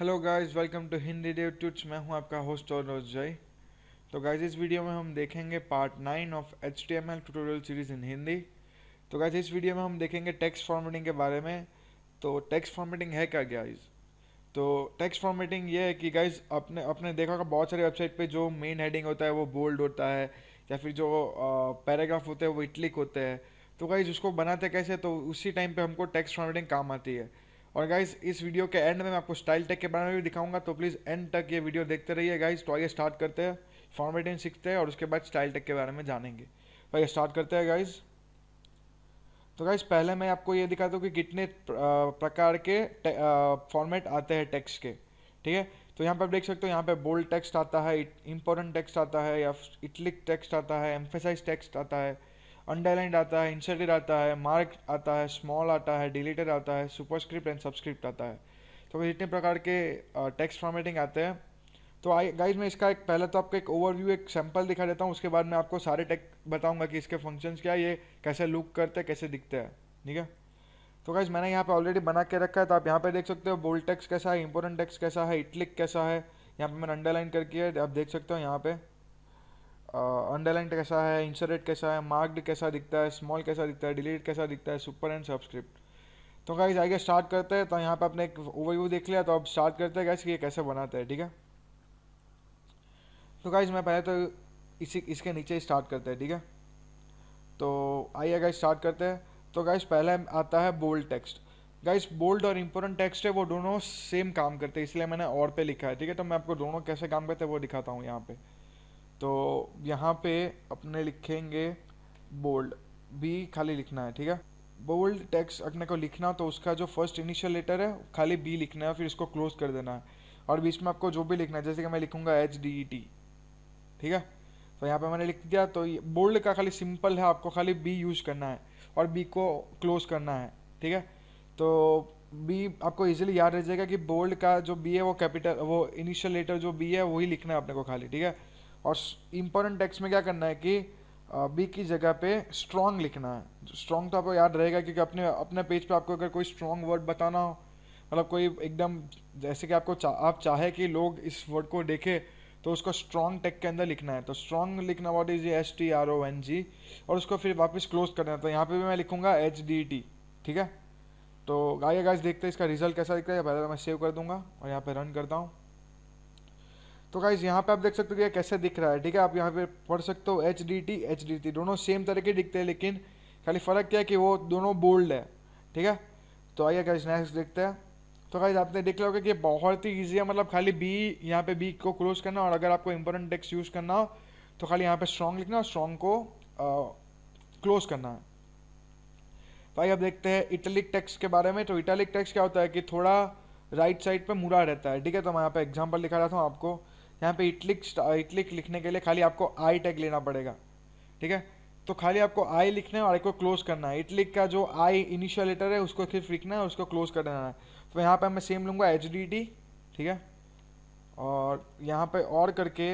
hello guys welcome to Hindi dev tuts मैं हूं आपका होस्ट और जय तो गाइस इस वीडियो में हम देखेंगे part nine of H T M L tutorial series in Hindi तो गाइस इस वीडियो में हम देखेंगे टेक्स्ट फॉर्मेटिंग के बारे में तो टेक्स्ट फॉर्मेटिंग है क्या गाइस तो टेक्स्ट फॉर्मेटिंग ये है कि गाइज अपने अपने देखा होगा बहुत सारी वेबसाइट पर जो मेन हेडिंग होता है वो बोल्ड होता है या फिर जो पैराग्राफ होते हैं वो इटलिक होते हैं तो गाइज उसको बनाते कैसे तो उसी टाइम पर हमको टेक्स्ट फॉर्मेटिंग काम आती है और गाइज इस वीडियो के एंड में मैं आपको स्टाइल टेक के बारे में भी दिखाऊंगा तो प्लीज़ एंड तक ये वीडियो देखते रहिए गाइज तो आइए स्टार्ट करते हैं फॉर्मेटिंग सीखते हैं और उसके बाद स्टाइल टेक के बारे में जानेंगे तो आइए स्टार्ट करते हैं गाइज तो गाइज पहले मैं आपको ये दिखाता हूँ कि कितने प्रकार के फॉर्मेट आते हैं टेक्स के ठीक है तो यहाँ पर आप देख सकते हो यहाँ पे बोल्ड टेक्स्ट आता है इंपॉर्टेंट टेक्स्ट आता है या इटलिक टेक्स्ट आता है एम्फेसाइज टेक्स्ट आता है अंडरलाइंड आता है इंसर्टेड आता है मार्क आता है स्मॉल आता है डिलीटेड आता है सुपरस्क्रिप्ट एंड सबस्क्रिप्ट आता है तो जितने प्रकार के टेक्स्ट फॉर्मेटिंग आते हैं तो आई गाइज मैं इसका एक पहले तो आपको एक ओवरव्यू एक सैम्पल दिखा देता हूँ उसके बाद मैं आपको सारे टेक बताऊँगा कि इसके फंक्शन क्या है ये कैसे लुक करते हैं कैसे दिखते हैं ठीक है तो गाइज मैंने यहाँ पे ऑलरेडी बना के रखा है तो आप यहाँ पे देख सकते हो बोल्ड टेक्स कैसा है इंपोर्टेंट टेक्स कैसा है इटलिक कैसा है यहाँ पे मैंने अंडरलाइन करके आप देख सकते हो यहाँ पे अंडरलाइन कैसा है इंसरेट कैसा है मार्क्ड कैसा दिखता है स्मॉल कैसा दिखता है डिलीट कैसा दिखता है सुपर एंड सब्सक्रिप्ट तो गाइज आइए स्टार्ट करते हैं तो यहाँ पे आपने एक ओवरव्यू देख लिया तो अब स्टार्ट करते हैं गाइज कि ये कैसे बनाते हैं ठीक है तो गाइज मैं पहले तो इसी इसके नीचे स्टार्ट करते हैं ठीक है तो आइए गाइज स्टार्ट करते हैं तो गाइज पहले आता है बोल्ड टेक्स्ट गाइस बोल्ड और इम्पोर्टेंट टेक्स्ट है वो दोनों सेम काम करते हैं इसलिए मैंने और पे लिखा है ठीक है तो मैं आपको दोनों कैसे काम करते हैं वो दिखाता हूँ यहाँ पे तो यहाँ पे अपने लिखेंगे बोल्ड भी खाली लिखना है ठीक है बोल्ड टेक्स्ट अपने को लिखना हो तो उसका जो फर्स्ट इनिशियल लेटर है खाली बी लिखना है फिर इसको क्लोज कर देना है और बीच में आपको जो भी लिखना है जैसे कि मैं लिखूंगा एच डी ई टी ठीक है तो यहाँ पे मैंने लिख दिया तो बोल्ड का खाली सिंपल है आपको खाली बी यूज़ करना है और बी को क्लोज करना है ठीक है तो बी आपको इजीली याद रह जाएगा कि बोल्ड का जो बी है वो कैपिटल वो इनिशियल लेटर जो बी है वही लिखना है अपने को खाली ठीक है और इम्पोर्टेंट टेक्स्ट में क्या करना है कि बी की जगह पे स्ट्रॉन्ग लिखना है स्ट्रॉन्ग तो आपको याद रहेगा क्योंकि अपने अपने पेज पे आपको अगर कोई स्ट्रॉन्ग वर्ड बताना हो मतलब कोई एकदम जैसे कि आपको चा, आप चाहे कि लोग इस वर्ड को देखें तो उसको स्ट्रॉन्ग टेक के अंदर लिखना है तो स्ट्रॉन्ग लिखना what is S T R O N G और उसको फिर वापस क्लोज करना है तो यहाँ पे भी मैं लिखूंगा एच डी टी ठीक है तो गाय गाइस देखते हैं इसका रिजल्ट कैसा दिखता है पहले तो मैं सेव कर दूंगा और यहाँ पे रन करता हूँ तो गाइज यहाँ पे आप देख सकते हो कि कैसे दिख रहा है ठीक है आप यहाँ पे पढ़ सकते हो H D T H D T दोनों सेम तरह के दिखते हैं लेकिन खाली फ़र्क क्या है कि वो दोनों बोल्ड है ठीक है तो आइए गाइज नेक्स्ट देखते हैं तो गाइज आपने देख लिया होगा कि बहुत ही ईजी है मतलब खाली बी यहाँ पे बी को क्लोज करना और अगर आपको इम्पोर्टेंट टेक्स यूज़ करना हो तो खाली यहाँ पे स्ट्रॉन्ग लिखना और स्ट्रॉन्ग को क्लोज करना है तो आइए आप देखते हैं इटलिक टैक्स के बारे में तो इटैलिक टैक्स क्या होता है कि थोड़ा राइट साइड पे मुड़ा रहता है ठीक है तो मैं यहाँ पे एग्जाम्पल दिखा रहा था आपको यहाँ पे इटलिक इटलिक लिखने के लिए खाली आपको आई टैग लेना पड़ेगा ठीक है तो खाली आपको आई लिखना है और आई को क्लोज करना है इटलिक का जो आई इनिशियल लेटर है उसको सिर्फ लिखना है उसको क्लोज कर देना है तो यहाँ पर मैं सेम लूँगा एच डी टी ठीक है और यहाँ पे और करके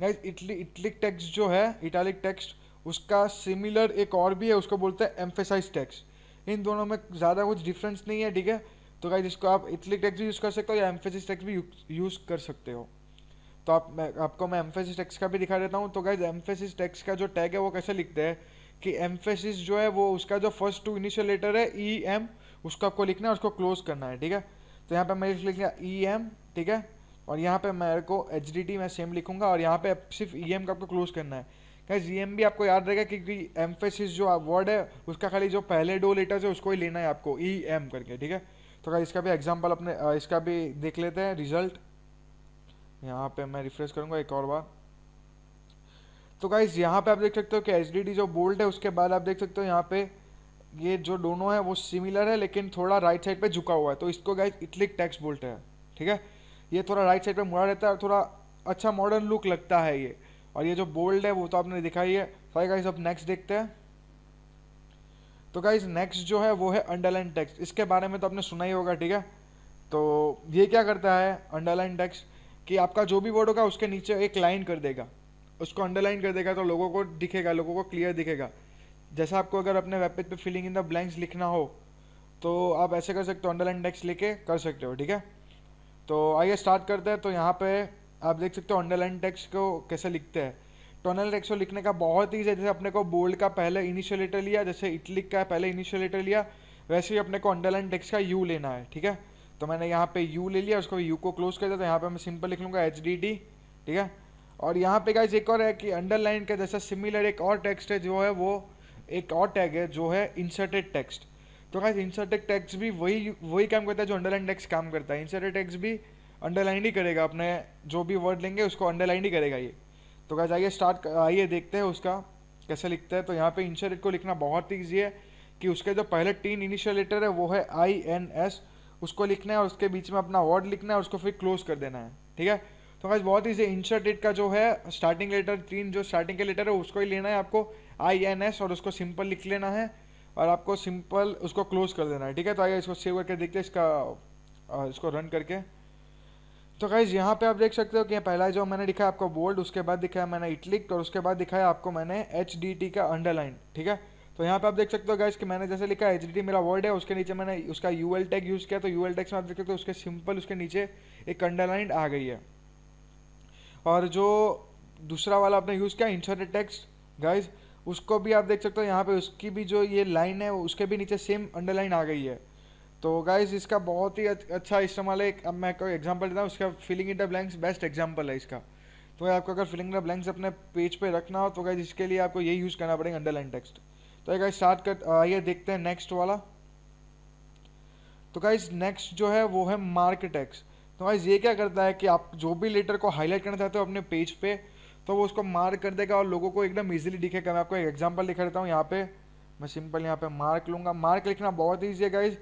नाइस इटली इटलिक टेक्स्ट जो है इटालिक टेक्स्ट उसका सिमिलर एक और भी है उसको बोलते हैं एम्फेसाइज टेक्स्ट इन दोनों में ज़्यादा कुछ डिफरेंस नहीं है ठीक है तो गाइज इसको आप इटलिक टेक्स्ट भी यूज़ कर सकते हो या एम्फेसाइज टेक्स्ट भी यूज़ कर सकते हो तो आप मैं आपको मैं एम्फेसिस टेक्स्ट का भी दिखा देता हूँ तो गाइज एम्फेसिस टेक्स्ट का जो टैग है वो कैसे लिखते हैं कि एम्फेसिस जो है वो उसका जो फर्स्ट टू इनिशियल लेटर है ई e एम उसको आपको लिखना है उसको क्लोज करना है ठीक है तो यहाँ पे मैं लिख लिया ई e एम ठीक है और यहाँ पे मेरे को एच डी टी मैं सेम लिखूंगा और यहाँ पे सिर्फ ई e एम का आपको क्लोज करना है क्या जी एम भी आपको याद रहेगा क्योंकि एम्फेसिस जो वर्ड है उसका खाली जो पहले दो लेटर्स है उसको ही लेना है आपको ई एम करके ठीक है तो क्या इसका भी एग्जाम्पल अपने इसका भी देख लेते हैं रिजल्ट यहाँ पे मैं रिफ्रेश करूँगा एक और बार तो गाइज यहाँ पे आप देख सकते हो कि एच जो बोल्ट है उसके बाद आप देख सकते हो यहाँ पे ये जो दोनों है वो सिमिलर है लेकिन थोड़ा राइट साइड पे झुका हुआ है तो इसको गाइज इटलिक टैक्स बोल्ट है ठीक है ये थोड़ा राइट साइड पे मुड़ा रहता है और थोड़ा अच्छा मॉडर्न लुक लगता है ये और ये जो बोल्ड है वो तो आपने दिखाई है सॉरी गाइज अब नेक्स्ट देखते हैं तो गाइज नेक्स्ट जो है वो है अंडरलाइन टैक्स इसके बारे में तो आपने सुना ही होगा ठीक है तो ये क्या करता है अंडरलाइन टैक्स कि आपका जो भी वर्ड होगा उसके नीचे एक लाइन कर देगा उसको अंडरलाइन कर देगा तो लोगों को दिखेगा लोगों को क्लियर दिखेगा जैसा आपको अगर अपने वेब पेज पे फिलिंग इन द ब्लैंक्स लिखना हो तो आप ऐसे कर सकते हो अंडरलाइन टेक्स लेके कर सकते हो ठीक है तो आइए स्टार्ट करते हैं तो यहाँ पे आप देख सकते हो अंडरलाइन टेक्स को कैसे लिखते हैं तो अंडरलाइन टेक्स को लिखने का बहुत ही जैसे अपने को बोल्ड का पहले इनिशियल लेटर लिया जैसे इटलिक का पहले इनिशियल लेटर लिया वैसे ही अपने को अंडरलाइन टेक्स का यू लेना है ठीक है तो मैंने यहाँ पे यू ले लिया उसको यू को क्लोज कर दिया तो यहाँ पे मैं सिंपल लिख लूँगा एच ठीक है और यहाँ पे गाइज एक और है कि अंडरलाइन का जैसा सिमिलर एक और टेक्स्ट है जो है वो एक और टैग है जो है इंसर्टेड टेक्स्ट तो गाइज इंसर्टेड टेक्स्ट भी वही वही काम करता है जो अंडरलाइन टेक्स्ट काम करता है इंसर्टेड टेक्स्ट भी अंडरलाइन ही करेगा अपने जो भी वर्ड लेंगे उसको अंडरलाइन ही करेगा ये तो गाइज आइए स्टार्ट आइए देखते हैं उसका कैसे लिखता है तो यहाँ पे इंसर्टेड को लिखना बहुत ईजी है कि उसके जो पहले तीन इनिशियल लेटर है वो है आई एन एस उसको लिखना है और उसके बीच में अपना वर्ड लिखना है उसको फिर क्लोज कर देना है ठीक है तो गाइज बहुत ही इंसर्टेड का जो है स्टार्टिंग लेटर तीन जो स्टार्टिंग के लेटर है उसको ही लेना है आपको आई एन एस और उसको सिंपल लिख लेना है और आपको सिंपल उसको क्लोज कर देना है ठीक है तो आइए इसको सेव करके देखते हैं इसका इसको रन करके तो गाइज यहाँ पे आप देख सकते हो कि पहला जो मैंने दिखाया आपको बोल्ड उसके बाद दिखाया मैंने इटलिक और उसके बाद दिखाया आपको मैंने एच डी टी का अंडरलाइन ठीक है तो यहाँ पे आप देख सकते हो गैस कि मैंने जैसे लिखा एच मेरा वर्ड है उसके नीचे मैंने उसका यू एल टैग यूज़ किया तो यू एल टैग में आप देख सकते हो उसके सिंपल उसके नीचे एक अंडरलाइन आ गई है और जो दूसरा वाला आपने यूज़ किया इंसर्टेड टैक्स गाइज उसको भी आप देख सकते हो यहाँ पे उसकी भी जो ये लाइन है उसके भी नीचे सेम अंडरलाइन आ गई है तो गाइज इसका बहुत ही अच्छा इस्तेमाल है अब मैं कोई देता हूँ उसका filling in the blanks best example है इसका तो आपको अगर फिलिंग इन द ब्लैंक्स अपने पेज पे रखना हो तो गाइज इसके लिए आपको यही यूज़ करना पड़ेगा अंडरलाइन टेक्स्ट तो एक स्टार्ट कर आइए देखते हैं नेक्स्ट वाला तो गाइज नेक्स्ट जो है वो है मार्क तो गाइज ये क्या करता है कि आप जो भी लेटर को हाईलाइट करना चाहते हो अपने पेज पे तो वो उसको मार्क कर देगा और लोगों को एकदम इजीली दिखेगा मैं आपको एक एग्जांपल दिखा देता हूँ यहाँ पे मैं सिंपल यहाँ पे मार्क लूँगा मार्क लिखना बहुत ईजी है गाइज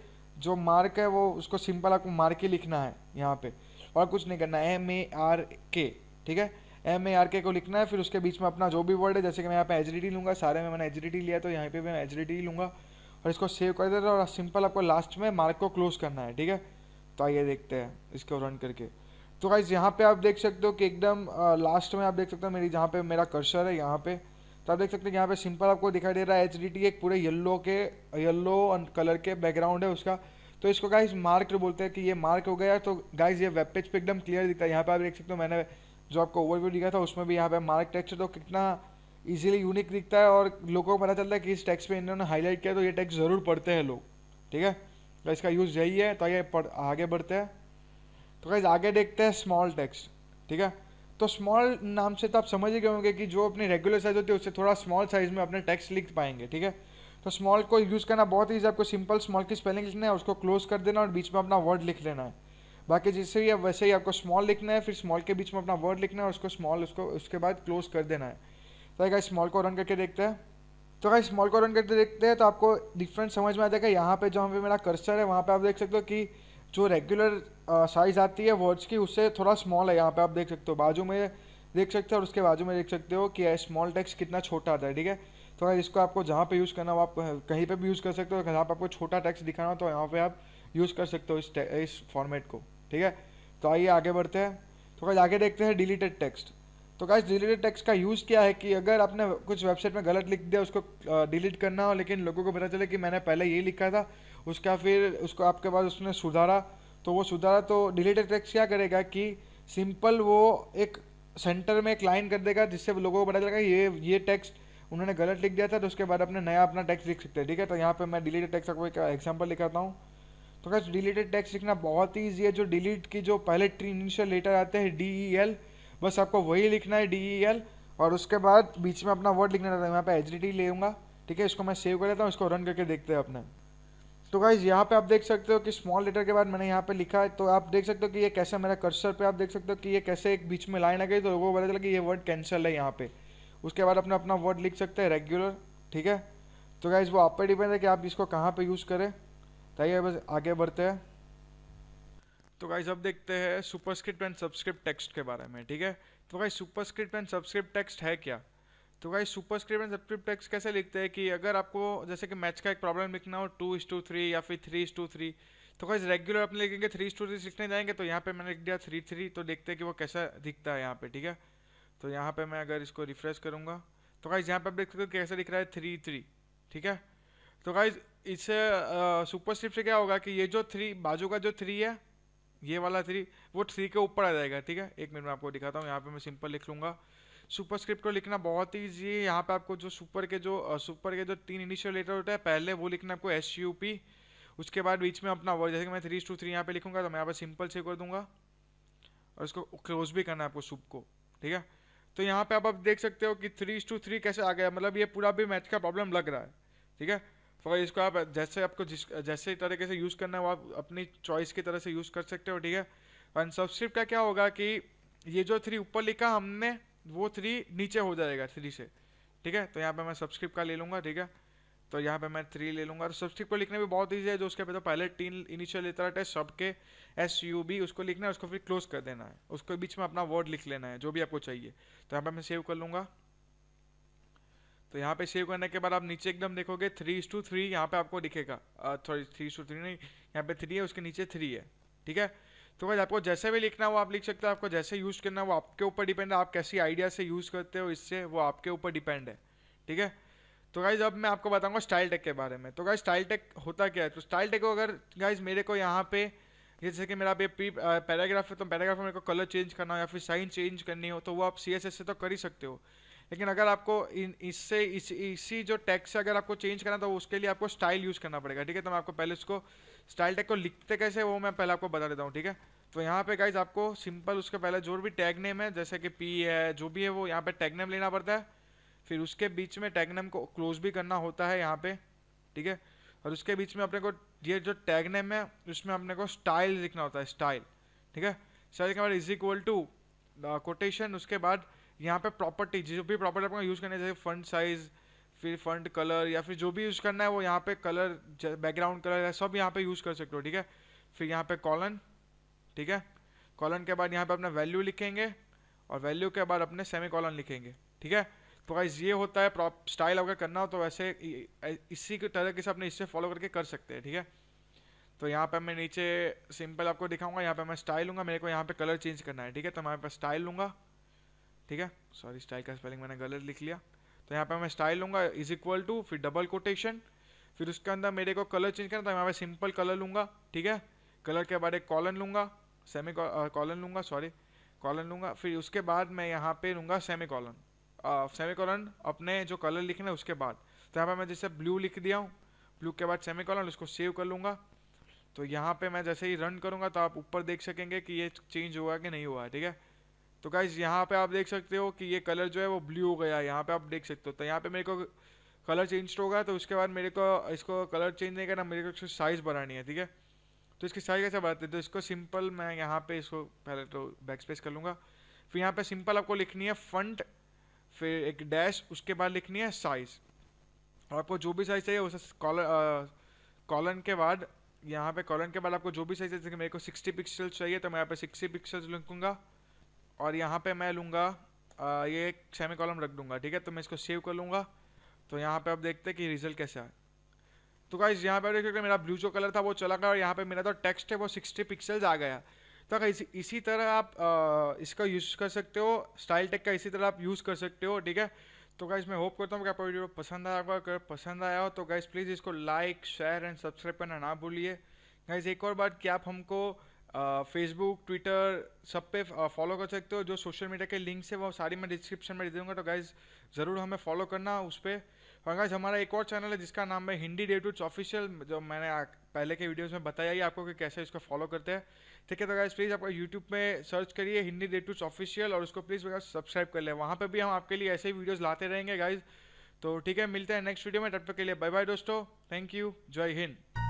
जो मार्क है वो उसको सिंपल आपको मार्क ही लिखना है यहाँ पे और कुछ नहीं करना एम ए आर के ठीक है एम ए आर के को लिखना है फिर उसके बीच में अपना जो भी वर्ड है जैसे कि मैं यहाँ पे एच डी लूँगा सारे में मैंने एच लिया तो यहाँ पे मैं एच डी लूँगा और इसको सेव कर देते और सिंपल आपको लास्ट में मार्क को क्लोज करना है ठीक है तो आइए देखते हैं इसको रन करके तो गाइज यहाँ पे आप देख सकते हो कि एकदम लास्ट में आप देख सकते हो मेरी जहाँ पे मेरा कर्सर है यहाँ पे तो आप देख सकते हो यहाँ पे सिंपल आपको दिखाई दे रहा है एच एक पूरे येल्लो के येल्लो कलर के बैकग्राउंड है उसका तो इसको गाइज मार्क बोलते हैं कि ये मार्क हो गया तो गाइज ये वेब पेज पे एकदम क्लियर दिखता है यहाँ पे आप देख सकते हो मैंने जो आपको ओवरव्यू दिखा था उसमें भी यहाँ पे मार्क टैक्स है तो कितना इजीली यूनिक दिखता है और लोगों को पता चलता है कि इस टैक्स पे इन्होंने हाईलाइट किया तो ये टेक्स्ट ज़रूर पढ़ते हैं लोग ठीक है तो इसका यूज़ यही है तो आगे आगे बढ़ते हैं तो गाइज आगे देखते हैं स्मॉल टैक्स ठीक है तो स्मॉल नाम से तो आप समझ ही गए होंगे कि जो अपनी रेगुलर साइज़ होती है उससे थोड़ा स्मॉल साइज़ में अपने टेक्स लिख पाएंगे ठीक है तो स्मॉल को यूज़ करना बहुत ही आपको सिंपल स्मॉल की स्पेलिंग लिखना है उसको क्लोज कर देना और बीच में अपना वर्ड लिख लेना है बाकी जैसे ही आप वैसे ही आपको स्मॉल लिखना है फिर स्मॉल के बीच में अपना वर्ड लिखना है और उसको स्मॉल उसको उसके बाद क्लोज कर देना है तो अगर स्मॉल को रन करके देखते हैं तो अगर स्मॉल को रन करके देखते हैं तो आपको डिफरेंट समझ में आ जाएगा यहाँ पर जो हमें मेरा कर्सर है वहाँ पर आप देख सकते हो कि जो रेगुलर साइज़ आती है वर्ड्स की उससे थोड़ा स्मॉल है यहाँ पर आप देख सकते हो बाजू में देख सकते हो और उसके बाजू में देख सकते हो कि स्मॉल टेक्स्ट कितना छोटा आता है ठीक है तो अगर इसको आपको जहाँ पे यूज़ करना हो आप कहीं पे भी यूज़ कर सकते हो जहाँ आपको छोटा टेक्स्ट दिखाना हो तो यहाँ पे आप यूज़ कर सकते हो इस इस फॉर्मेट को ठीक है तो आइए आगे बढ़ते हैं तो कैसे आगे देखते हैं डिलीटेड टेक्स्ट तो कैसे डिलीटेड टेक्स्ट का यूज़ क्या है कि अगर आपने कुछ वेबसाइट में गलत लिख दिया उसको डिलीट करना हो लेकिन लोगों को पता चले कि मैंने पहले ये लिखा था उसका फिर उसको आपके पास उसने सुधारा तो वो सुधारा तो डिलीटेड टेक्स्ट क्या करेगा कि सिंपल वो एक सेंटर में एक लाइन कर देगा जिससे लोगों को पता चलेगा ये ये टेक्स्ट उन्होंने गलत लिख दिया था तो उसके बाद अपने नया अपना टेक्स्ट लिख सकते हैं ठीक है तो यहाँ पे मैं डिलीटेड टेक्स्ट का कोई एग्जाम्पल लिखाता हूँ तो कैसे डिलीटेड टेक्स्ट लिखना बहुत ही ईजी है जो डिलीट की जो पहले इनिशियल लेटर आते हैं डी ई एल बस आपको वही लिखना है डी ई एल और उसके बाद बीच में अपना वर्ड लिखना रहता है यहाँ पे एच डी टी लेगा ठीक है इसको मैं सेव कर लेता हूँ इसको रन करके देखते हैं अपने तो गाइज यहाँ पे आप देख सकते हो कि स्मॉल लेटर के बाद मैंने यहाँ पे लिखा है तो आप देख सकते हो कि ये कैसे मेरा कर्सर पे आप देख सकते हो कि ये कैसे एक बीच में लाइन आ गई तो लोगों को पता चला कि ये वर्ड कैंसल है यहाँ पे उसके बाद अपना अपना वर्ड लिख सकते हैं रेगुलर ठीक है तो गाइज वो आप पे डिपेंड है कि आप इसको कहाँ पे यूज़ करें आइए बस आगे बढ़ते हैं तो भाई अब देखते हैं सुपरस्क्रिप्ट एंड सब्सक्रिप्ट टेक्स्ट के बारे में ठीक है तो guys superscript and subscript text है क्या तो guys superscript and subscript text कैसे लिखते हैं कि अगर आपको जैसे कि मैच का एक प्रॉब्लम लिखना हो टू इस टू थ्री या फिर थ्री इज टू थ्री तो गाइज रेगुलर अपने लिखेंगे थ्री इज टू थ्री लिखने जाएंगे तो यहाँ पर मैंने लिख दिया थ्री थ्री तो देखते हैं कि वो कैसा दिखता है यहाँ पर ठीक है तो यहाँ पे मैं अगर इसको रिफ्रेश करूँगा तो गाइज यहाँ पे आप देख सकते हो कैसा दिख रहा है थ्री थ्री ठीक है तो गाइज इससे सुपर स्ट्रिप से क्या होगा कि ये जो थ्री बाजू का जो थ्री है ये वाला थ्री वो थ्री के ऊपर आ जाएगा ठीक है एक मिनट में आपको दिखाता हूँ यहाँ पे मैं सिंपल लिख लूँगा सुपर स्क्रिप्ट को लिखना बहुत ही ईजी है यहाँ पे आपको जो सुपर के जो सुपर के जो तीन इनिशियल लेटर होता है पहले वो लिखना आपको एस यू पी उसके बाद बीच में अपना वर्ड जैसे कि मैं थ्री टू थ्री यहाँ पे लिखूंगा तो मैं यहाँ पे सिंपल से कर दूंगा और इसको क्लोज भी करना है आपको सुप को ठीक है तो यहाँ पे आप, आप देख सकते हो कि थ्री टू थ्री कैसे आ गया मतलब ये पूरा भी मैच का प्रॉब्लम लग रहा है ठीक है फॉर तो इसको आप जैसे आपको जिस जैसे तरीके से यूज़ करना है वो आप अपनी चॉइस की तरह से यूज़ कर सकते हो ठीक है एंड सब्सक्रिप्ट का क्या होगा कि ये जो थ्री ऊपर लिखा हमने वो थ्री नीचे हो जाएगा थ्री से ठीक है तो यहाँ पे मैं सब्सक्रिप्ट का ले लूँगा ठीक है तो यहाँ पे मैं थ्री ले लूँगा और सब्सक्रिप्ट को लिखना भी बहुत ईजी है जो उसके तो पहले तीन इनिशियल लेता है सब के एस यू बी उसको लिखना है उसको फिर क्लोज कर देना है उसके बीच में अपना वर्ड लिख लेना है जो भी आपको चाहिए तो यहाँ पर मैं सेव कर लूँगा तो यहाँ पे सेव करने के बाद आप नीचे एकदम देखोगे थ्री इज टू थ्री यहाँ पे आपको दिखेगा सॉरी थ्री टू थ्री नहीं यहाँ पे थ्री है उसके नीचे थ्री है ठीक है तो भाई आपको जैसे भी लिखना हो आप लिख सकते हो आपको जैसे यूज़ करना वो आपके ऊपर डिपेंड है आप कैसी आइडिया से यूज़ करते हो इससे वो आपके ऊपर डिपेंड है ठीक है तो गाइज अब मैं आपको बताऊंगा स्टाइल टेक के बारे में तो गाइज स्टाइल टेक होता क्या है तो स्टाइल टेक को अगर गाइज मेरे को यहाँ पे जैसे कि मेरा अभी पैराग्राफ है तो पैराग्राफ में मेरे को कलर चेंज करना हो या फिर साइन चेंज करनी हो तो वो आप सी एस एस से तो कर ही सकते हो लेकिन अगर आपको इससे इस इसी जो टैग से अगर आपको चेंज करना तो उसके लिए आपको स्टाइल यूज़ करना पड़ेगा ठीक है तो मैं आपको पहले इसको स्टाइल टैग को लिखते कैसे वो मैं पहले आपको बता देता हूँ ठीक है तो यहाँ पे गाइज आपको सिंपल उसके पहले जो भी टैग नेम है जैसे कि पी है जो भी है वो यहाँ पे टैग नेम लेना पड़ता है फिर उसके बीच में टैग नेम को क्लोज भी करना होता है यहाँ पे ठीक है और उसके बीच में अपने को ये जो टैग नेम है उसमें अपने को स्टाइल लिखना होता है स्टाइल ठीक है sir is equal to quotation उसके बाद यहाँ पे प्रॉपर्टी जो भी प्रॉपर्टी आपको यूज़ करनी है जैसे फंड साइज़ फिर फंड कलर या फिर जो भी यूज़ करना है वो यहाँ पे कलर बैकग्राउंड कलर है सब यहाँ पे यूज़ कर सकते हो ठीक है फिर यहाँ पे कॉलन ठीक है कॉलन के बाद यहाँ पे अपना वैल्यू लिखेंगे और वैल्यू के बाद अपने सेमी कॉलन लिखेंगे ठीक है तो गाइज ये होता है प्रॉप स्टाइल अगर करना हो तो वैसे इसी के तरह से अपने इससे फॉलो करके कर सकते हैं ठीक है तो यहाँ पे मैं नीचे सिंपल आपको दिखाऊंगा यहाँ पे मैं स्टाइल लूँगा मेरे को यहाँ पे कलर चेंज करना है ठीक है तो मैं यहाँ पे स्टाइल लूँगा ठीक है सॉरी स्टाइल का स्पेलिंग मैंने गलत लिख लिया तो यहाँ पे मैं स्टाइल लूँगा इज इक्वल टू फिर डबल कोटेशन फिर उसके अंदर मेरे को कलर चेंज करना था तो यहाँ पे सिंपल कलर लूँगा ठीक है कलर के बाद एक कॉलन लूँगा सेमी कॉलन लूँगा सॉरी कॉलन लूँगा फिर उसके बाद मैं यहाँ पे लूँगा सेमी कॉलन सेमी कॉलन अपने जो कलर लिखना है उसके बाद तो यहाँ पर मैं जैसे ब्लू लिख दिया हूँ ब्लू के बाद सेमी कॉलन उसको सेव कर लूँगा तो यहाँ पे मैं जैसे ही रन करूँगा तो आप ऊपर देख सकेंगे कि ये चेंज हुआ कि नहीं हुआ ठीक है तो गाइज यहाँ पे आप देख सकते हो कि ये कलर जो है वो ब्लू हो गया यहाँ पे आप देख सकते हो तो यहाँ पे मेरे को कलर चेंज तो होगा तो उसके बाद मेरे को इसको कलर चेंज नहीं करना मेरे को इसको साइज़ बढ़ानी है ठीक है तो इसकी साइज़ कैसे बढ़ाते हैं तो इसको सिंपल मैं यहाँ पे इसको पहले तो बैक स्पेस कर लूँगा फिर यहाँ पे सिंपल आपको लिखनी है फ्रंट फिर एक डैश उसके बाद लिखनी है साइज़ और आपको जो भी साइज़ चाहिए उस कॉलर कॉलन के बाद यहाँ पे कॉलन के बाद आपको जो भी साइज़ चाहिए मेरे को सिक्सटी पिक्सल चाहिए तो मैं यहाँ पे सिक्सटी पिक्सल लिखूँगा और यहाँ पे मैं लूँगा ये एक सेमी कॉलम रख दूँगा ठीक है तो मैं इसको सेव कर लूँगा तो यहाँ पे आप देखते हैं कि रिजल्ट कैसे आए तो गाइज यहाँ पे देख सकते मेरा ब्लू जो कलर था वो चला गया और यहाँ पे मेरा जो तो टेक्स्ट है वो 60 पिक्सल्स आ गया तो गाइज इसी, इसी तरह आप इसका यूज़ कर सकते हो स्टाइल टेक का इसी तरह आप यूज़ कर सकते हो ठीक है तो गाइज मैं होप करता हूँ कि आपको वीडियो पसंद आया होगा अगर पसंद आया हो तो गाइज प्लीज़ इसको लाइक शेयर एंड सब्सक्राइब करना ना भूलिए गाइज एक और बात कि आप हमको फेसबुक ट्विटर सब पे फॉलो कर सकते हो जो सोशल मीडिया के लिंक्स है वो सारी मैं डिस्क्रिप्शन में दे दूँगा तो गाइज़ ज़रूर हमें फॉलो करना उस पर और गाइज हमारा एक और चैनल है जिसका नाम है हिंदी डे टूट्स ऑफिशियल जो मैंने पहले के वीडियोज़ में बताया ही आपको कि कैसे इसको फॉलो करते हैं ठीक है तो गाइज प्लीज़ आपका यूट्यूब में सर्च करिए हिंदी डे टूट्स ऑफिशियल और उसको प्लीज़ सब्सक्राइब कर लें वहाँ पर भी हम आपके लिए ऐसे ही वीडियोज़ लाते रहेंगे गाइज़ तो ठीक है मिलते हैं नेक्स्ट वीडियो में तब तक के लिए बाय बाय दोस्तों थैंक यू जय हिंद